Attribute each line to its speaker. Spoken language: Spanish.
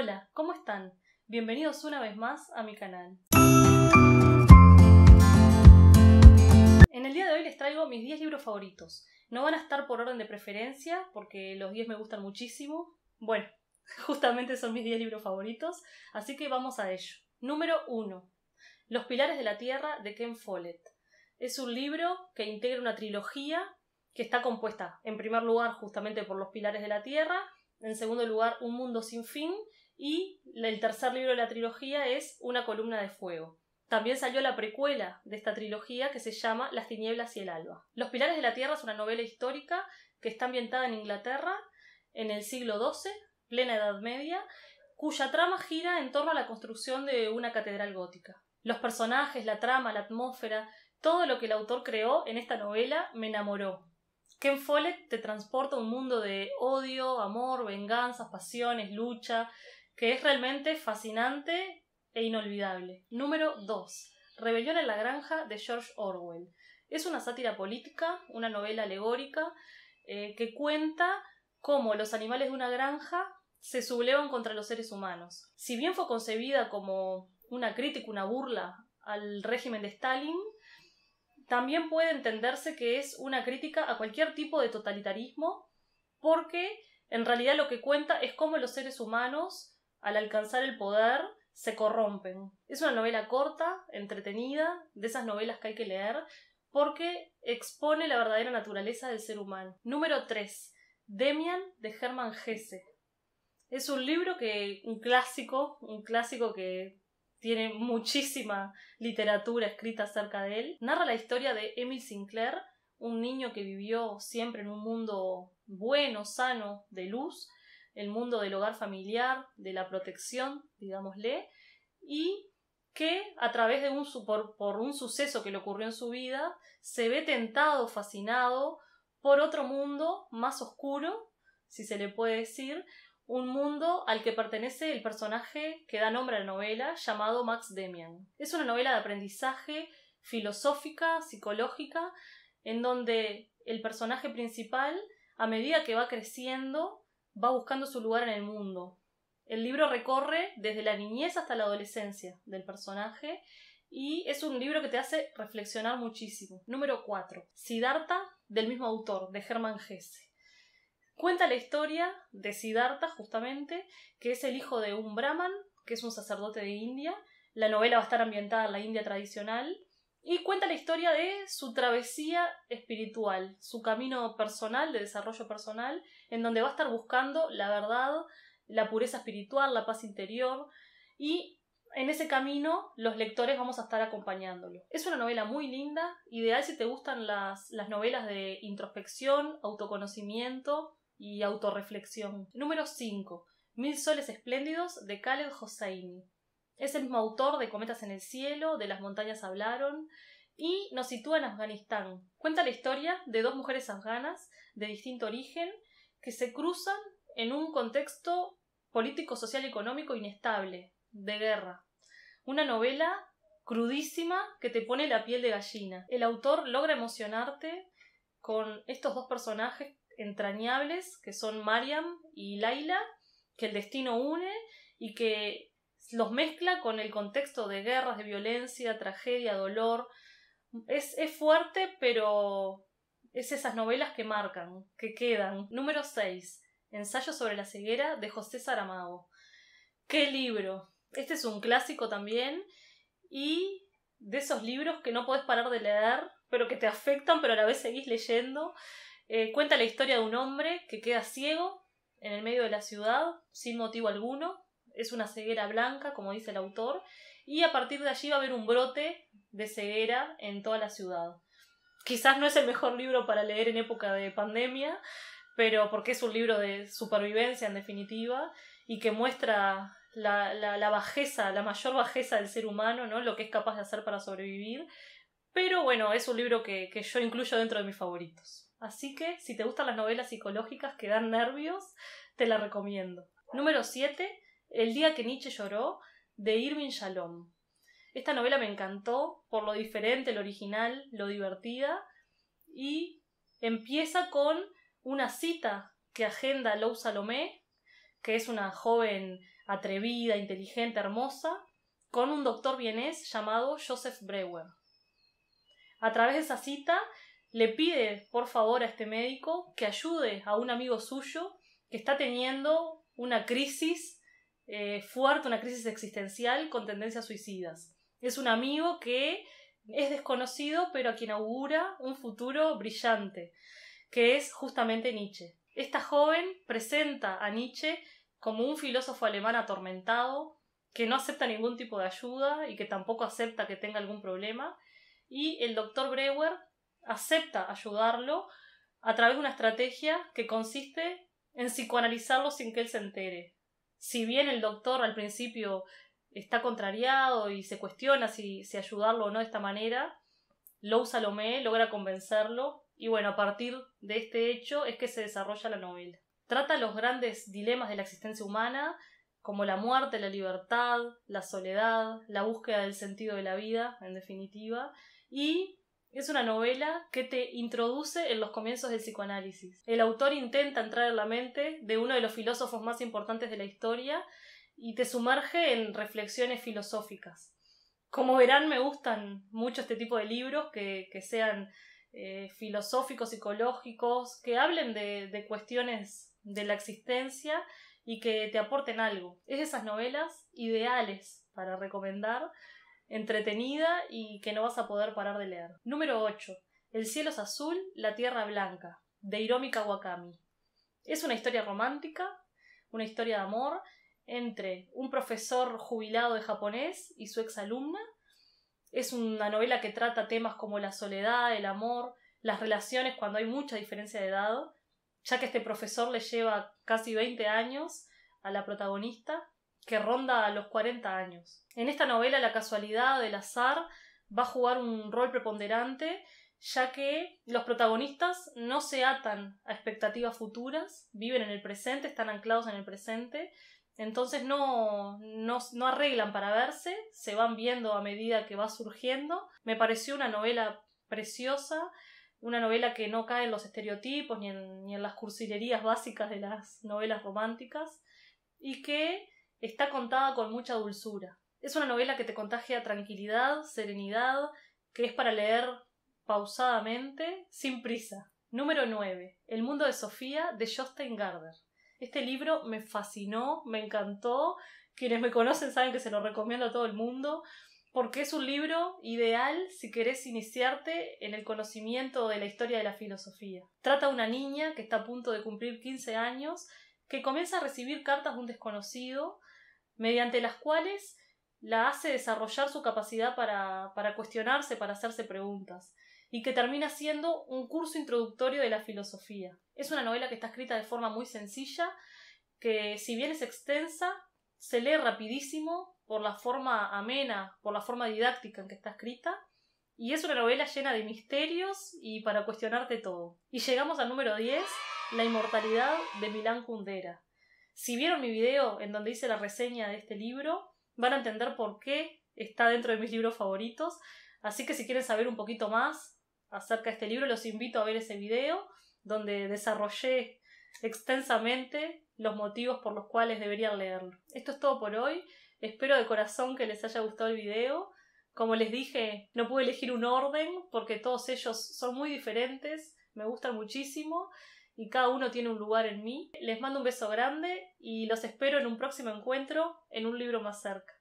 Speaker 1: Hola, ¿cómo están? Bienvenidos una vez más a mi canal. En el día de hoy les traigo mis 10 libros favoritos. No van a estar por orden de preferencia porque los 10 me gustan muchísimo. Bueno, justamente son mis 10 libros favoritos, así que vamos a ello. Número 1. Los Pilares de la Tierra de Ken Follett. Es un libro que integra una trilogía que está compuesta, en primer lugar, justamente por los Pilares de la Tierra, en segundo lugar, Un Mundo Sin Fin y el tercer libro de la trilogía es Una columna de fuego. También salió la precuela de esta trilogía que se llama Las tinieblas y el alba. Los pilares de la tierra es una novela histórica que está ambientada en Inglaterra en el siglo XII, plena Edad Media, cuya trama gira en torno a la construcción de una catedral gótica. Los personajes, la trama, la atmósfera, todo lo que el autor creó en esta novela me enamoró. Ken Follett te transporta a un mundo de odio, amor, venganzas, pasiones, lucha, que es realmente fascinante e inolvidable. Número 2. Rebelión en la Granja de George Orwell. Es una sátira política, una novela alegórica, eh, que cuenta cómo los animales de una granja se sublevan contra los seres humanos. Si bien fue concebida como una crítica, una burla al régimen de Stalin, también puede entenderse que es una crítica a cualquier tipo de totalitarismo, porque en realidad lo que cuenta es cómo los seres humanos al alcanzar el poder, se corrompen. Es una novela corta, entretenida, de esas novelas que hay que leer, porque expone la verdadera naturaleza del ser humano. Número 3. Demian de Hermann Hesse. Es un libro que, un clásico, un clásico que tiene muchísima literatura escrita acerca de él. Narra la historia de Emil Sinclair, un niño que vivió siempre en un mundo bueno, sano, de luz, el mundo del hogar familiar, de la protección, digámosle, y que a través de un, por, un suceso que le ocurrió en su vida, se ve tentado, fascinado por otro mundo más oscuro, si se le puede decir, un mundo al que pertenece el personaje que da nombre a la novela, llamado Max Demian. Es una novela de aprendizaje filosófica, psicológica, en donde el personaje principal, a medida que va creciendo, va buscando su lugar en el mundo. El libro recorre desde la niñez hasta la adolescencia del personaje y es un libro que te hace reflexionar muchísimo. Número 4. Siddhartha, del mismo autor, de Germán Hesse. Cuenta la historia de Siddhartha, justamente, que es el hijo de un brahman, que es un sacerdote de India. La novela va a estar ambientada en la India tradicional y cuenta la historia de su travesía espiritual, su camino personal, de desarrollo personal, en donde va a estar buscando la verdad, la pureza espiritual, la paz interior. Y en ese camino los lectores vamos a estar acompañándolo. Es una novela muy linda, ideal si te gustan las, novelas de introspección, autoconocimiento y autorreflexión. Número 5. Mil soles espléndidos de Khaled Hosseini. Es el mismo autor de Cometas en el Cielo, de Las Montañas Hablaron, y nos sitúa en Afganistán. Cuenta la historia de dos mujeres afganas de distinto origen que se cruzan en un contexto político, social y económico inestable, de guerra. Una novela crudísima que te pone la piel de gallina. El autor logra emocionarte con estos dos personajes entrañables que son Mariam y Laila, que el destino une y que los mezcla con el contexto de guerras, de violencia, tragedia, dolor. Es, fuerte, pero es esas novelas que marcan, que quedan. Número 6. Ensayo sobre la ceguera de José Saramago. ¡Qué libro! Este es un clásico también y de esos libros que no podés parar de leer, pero que te afectan, pero a la vez seguís leyendo. Eh, cuenta la historia de un hombre que queda ciego en el medio de la ciudad, sin motivo alguno, es una ceguera blanca, como dice el autor, y a partir de allí va a haber un brote de ceguera en toda la ciudad. Quizás no es el mejor libro para leer en época de pandemia, pero porque es un libro de supervivencia en definitiva y que muestra la, bajeza, la mayor bajeza del ser humano, ¿no? lo que es capaz de hacer para sobrevivir. Pero bueno, es un libro que, que yo incluyo dentro de mis favoritos. Así que si te gustan las novelas psicológicas que dan nervios, te la recomiendo. Número 7. El día que Nietzsche lloró, de Irving Shalom. Esta novela me encantó por lo diferente, lo original, lo divertida y empieza con una cita que agenda Lou Salomé, que es una joven atrevida, inteligente, hermosa, con un doctor vienés llamado Joseph Breuer. A través de esa cita le pide por favor a este médico que ayude a un amigo suyo que está teniendo una crisis eh, fuerte, una crisis existencial con tendencias suicidas. Es un amigo que es desconocido, pero a quien augura un futuro brillante, que es justamente Nietzsche. Esta joven presenta a Nietzsche como un filósofo alemán atormentado, que no acepta ningún tipo de ayuda y que tampoco acepta que tenga algún problema, y el doctor Breuer acepta ayudarlo a través de una estrategia que consiste en psicoanalizarlo sin que él se entere, si bien el doctor al principio está contrariado y se cuestiona si, se ayudarlo o no de esta manera, Lou Salomé logra convencerlo y bueno, a partir de este hecho es que se desarrolla la novela. Trata los grandes dilemas de la existencia humana, como la muerte, la libertad, la soledad, la búsqueda del sentido de la vida, en definitiva, y es una novela que te introduce en los comienzos del psicoanálisis. El autor intenta entrar en la mente de uno de los filósofos más importantes de la historia y te sumerge en reflexiones filosóficas. Como verán, me gustan mucho este tipo de libros que, sean eh, filosóficos, psicológicos, que hablen de, de cuestiones de la existencia y que te aporten algo. Es esas novelas ideales para recomendar entretenida y que no vas a poder parar de leer. Número 8. El cielo es azul, la tierra blanca, de Hiromi Kawakami. Es una historia romántica, una historia de amor entre un profesor jubilado de japonés y su exalumna. Es una novela que trata temas como la soledad, el amor, las relaciones cuando hay mucha diferencia de edad, ya que este profesor le lleva casi 20 años a la protagonista que ronda los 40 años. En esta novela la casualidad, el azar, va a jugar un rol preponderante, ya que los protagonistas no se atan a expectativas futuras, viven en el presente, están anclados en el presente, entonces no, no, arreglan para verse, se van viendo a medida que va surgiendo. Me pareció una novela preciosa, una novela que no cae en los estereotipos ni en, ni en las cursilerías básicas de las novelas románticas y que Está contada con mucha dulzura. Es una novela que te contagia tranquilidad, serenidad, que es para leer pausadamente, sin prisa. Número 9. El mundo de Sofía de Jostein Garder. Este libro me fascinó, me encantó. Quienes me conocen saben que se lo recomiendo a todo el mundo porque es un libro ideal si querés iniciarte en el conocimiento de la historia de la filosofía. Trata una niña que está a punto de cumplir 15 años que comienza a recibir cartas de un desconocido, mediante las cuales la hace desarrollar su capacidad para, cuestionarse, para hacerse preguntas, y que termina siendo un curso introductorio de la filosofía. Es una novela que está escrita de forma muy sencilla, que si bien es extensa, se lee rapidísimo por la forma amena, por la forma didáctica en que está escrita, y es una novela llena de misterios y para cuestionarte todo. Y llegamos al número 10, la inmortalidad de Milán Kundera. Si vieron mi video en donde hice la reseña de este libro, van a entender por qué está dentro de mis libros favoritos. Así que si quieren saber un poquito más acerca de este libro, los invito a ver ese video donde desarrollé extensamente los motivos por los cuales deberían leerlo. Esto es todo por hoy. Espero de corazón que les haya gustado el video. Como les dije, no pude elegir un orden porque todos ellos son muy diferentes, me gustan muchísimo y cada uno tiene un lugar en mí. Les mando un beso grande y los espero en un próximo encuentro en un libro más cerca.